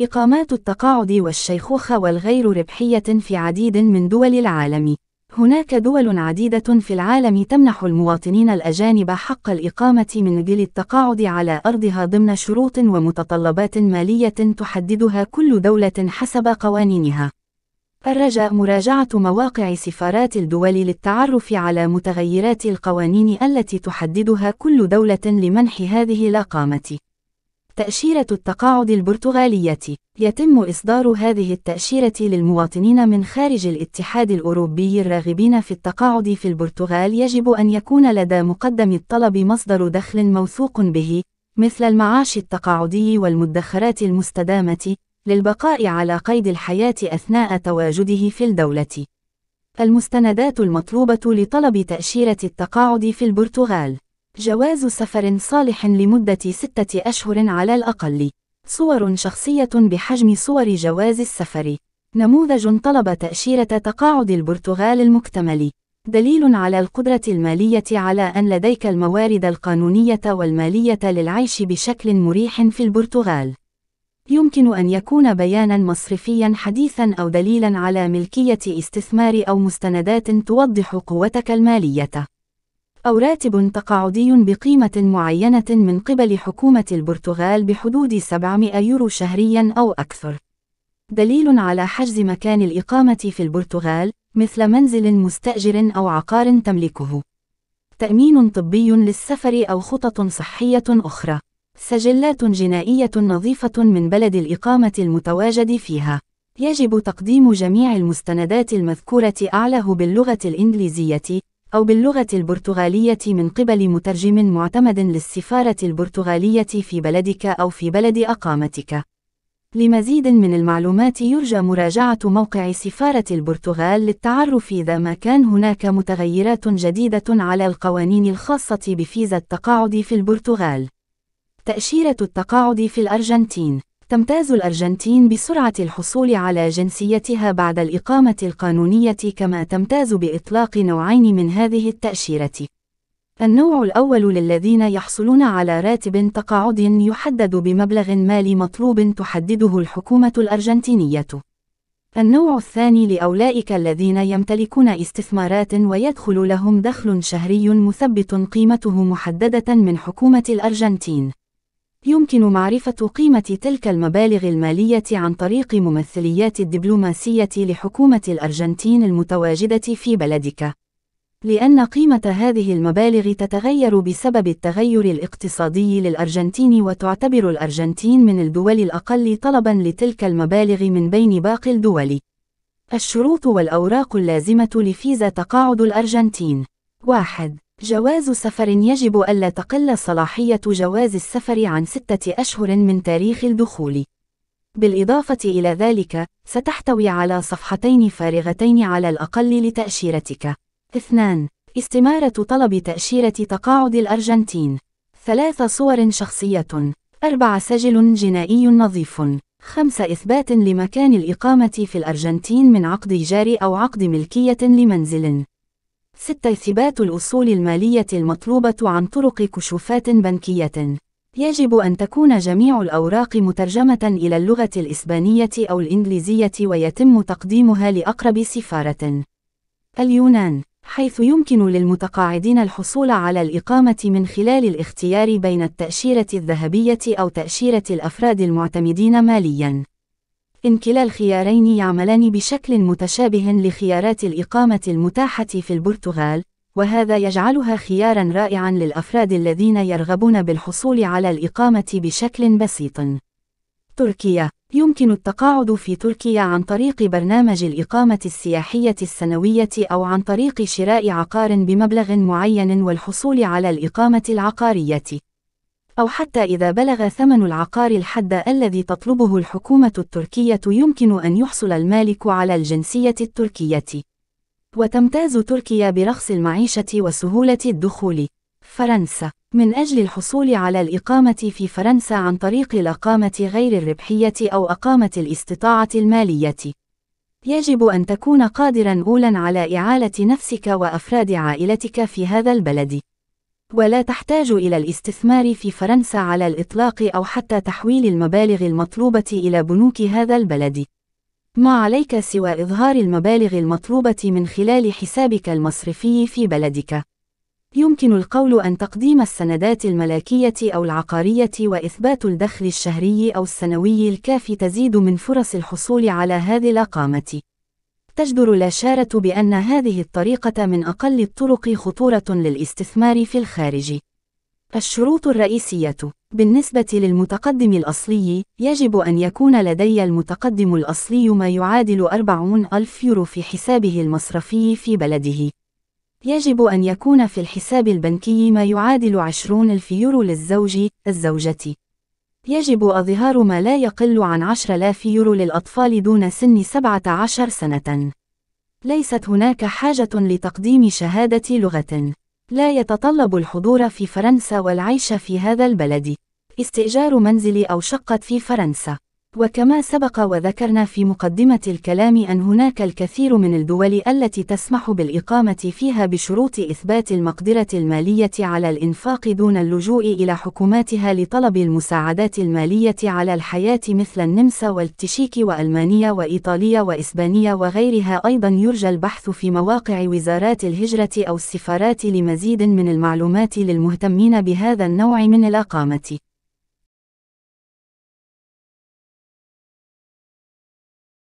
إقامات التقاعد والشيخوخة والغير ربحية في عديد من دول العالم. هناك دول عديدة في العالم تمنح المواطنين الأجانب حق الإقامة من أجل التقاعد على أرضها ضمن شروط ومتطلبات مالية تحددها كل دولة حسب قوانينها. الرجاء مراجعة مواقع سفارات الدول للتعرف على متغيرات القوانين التي تحددها كل دولة لمنح هذه الإقامة. تأشيرة التقاعد البرتغالية يتم إصدار هذه التأشيرة للمواطنين من خارج الاتحاد الأوروبي الراغبين في التقاعد في البرتغال يجب أن يكون لدى مقدم الطلب مصدر دخل موثوق به مثل المعاش التقاعدي والمدخرات المستدامة للبقاء على قيد الحياة أثناء تواجده في الدولة. المستندات المطلوبة لطلب تأشيرة التقاعد في البرتغال جواز سفر صالح لمدة ستة أشهر على الأقل صور شخصية بحجم صور جواز السفر نموذج طلب تأشيرة تقاعد البرتغال المكتمل دليل على القدرة المالية على أن لديك الموارد القانونية والمالية للعيش بشكل مريح في البرتغال. يمكن أن يكون بيانًا مصرفيًا حديثًا أو دليلًا على ملكية استثمار أو مستندات توضح قوتك المالية. أو راتب تقاعدي بقيمة معينة من قبل حكومة البرتغال بحدود 700 يورو شهريا أو أكثر. دليل على حجز مكان الإقامة في البرتغال مثل منزل مستأجر أو عقار تملكه. تأمين طبي للسفر أو خطط صحية أخرى. سجلات جنائية نظيفة من بلد الإقامة المتواجد فيها. يجب تقديم جميع المستندات المذكورة أعلاه باللغة الإنجليزية أو باللغة البرتغالية من قبل مترجم معتمد للسفارة البرتغالية في بلدك أو في بلد أقامتك. لمزيد من المعلومات يرجى مراجعة موقع سفارة البرتغال للتعرف إذا ما كان هناك متغيرات جديدة على القوانين الخاصة بفيزا التقاعد في البرتغال. تأشيرة التقاعد في الأرجنتين تمتاز الأرجنتين بسرعة الحصول على جنسيتها بعد الإقامة القانونية كما تمتاز بإطلاق نوعين من هذه التأشيرة. النوع الأول للذين يحصلون على راتب تقاعد يحدد بمبلغ مالي مطلوب تحدده الحكومة الأرجنتينية. النوع الثاني لأولئك الذين يمتلكون استثمارات ويدخل لهم دخل شهري مثبت قيمته محددة من حكومة الأرجنتين. يمكن معرفة قيمة تلك المبالغ المالية عن طريق ممثليات الدبلوماسية لحكومة الأرجنتين المتواجدة في بلدك. لأن قيمة هذه المبالغ تتغير بسبب التغير الاقتصادي للأرجنتين وتعتبر الأرجنتين من الدول الأقل طلبًا لتلك المبالغ من بين باقي الدول. الشروط والأوراق اللازمة لفيزا تقاعد الأرجنتين 1. جواز سفر يجب ألا تقل صلاحية جواز السفر عن ستة أشهر من تاريخ الدخول. بالإضافة إلى ذلك، ستحتوي على صفحتين فارغتين على الأقل لتأشيرتك. 2. استمارة طلب تأشيرة تقاعد الأرجنتين. 3. صور شخصية. 4. سجل جنائي نظيف. 5. إثبات لمكان الإقامة في الأرجنتين من عقد إيجار أو عقد ملكية لمنزل. 6. ثبات الأصول المالية المطلوبة عن طرق كشوفات بنكية يجب أن تكون جميع الأوراق مترجمة إلى اللغة الإسبانية أو الإنجليزية ويتم تقديمها لأقرب سفارة. اليونان حيث يمكن للمتقاعدين الحصول على الإقامة من خلال الاختيار بين التأشيرة الذهبية أو تأشيرة الأفراد المعتمدين مالياً. إن كلا الخيارين يعملان بشكل متشابه لخيارات الإقامة المتاحة في البرتغال، وهذا يجعلها خيارًا رائعًا للأفراد الذين يرغبون بالحصول على الإقامة بشكل بسيط. تركيا يمكن التقاعد في تركيا عن طريق برنامج الإقامة السياحية السنوية أو عن طريق شراء عقار بمبلغ معين والحصول على الإقامة العقارية. أو حتى إذا بلغ ثمن العقار الحد الذي تطلبه الحكومة التركية يمكن أن يحصل المالك على الجنسية التركية. وتمتاز تركيا برخص المعيشة وسهولة الدخول. فرنسا من أجل الحصول على الإقامة في فرنسا عن طريق الأقامة غير الربحية أو أقامة الاستطاعة المالية. يجب أن تكون قادرا أولا على إعالة نفسك وأفراد عائلتك في هذا البلد. ولا تحتاج إلى الاستثمار في فرنسا على الإطلاق أو حتى تحويل المبالغ المطلوبة إلى بنوك هذا البلد. ما عليك سوى إظهار المبالغ المطلوبة من خلال حسابك المصرفي في بلدك. يمكن القول أن تقديم السندات الملكية أو العقارية وإثبات الدخل الشهري أو السنوي الكافي تزيد من فرص الحصول على هذه الأقامة. تجدر الإشارة بأن هذه الطريقة من أقل الطرق خطورة للاستثمار في الخارج. الشروط الرئيسية بالنسبة للمتقدم الأصلي، يجب أن يكون لدي المتقدم الأصلي ما يعادل 40 ألف يورو في حسابه المصرفي في بلده. يجب أن يكون في الحساب البنكي ما يعادل 20 ألف يورو للزوج، الزوجة. يجب إظهار ما لا يقل عن 10,000 يورو للأطفال دون سن 17 سنة. ليست هناك حاجة لتقديم شهادة لغة. لا يتطلب الحضور في فرنسا والعيش في هذا البلد. استئجار منزل أو شقة في فرنسا. وكما سبق وذكرنا في مقدمة الكلام أن هناك الكثير من الدول التي تسمح بالإقامة فيها بشروط إثبات المقدرة المالية على الإنفاق دون اللجوء إلى حكوماتها لطلب المساعدات المالية على الحياة مثل النمسا والتشيك وألمانيا وإيطاليا وإسبانيا وغيرها أيضا يرجى البحث في مواقع وزارات الهجرة أو السفارات لمزيد من المعلومات للمهتمين بهذا النوع من الإقامة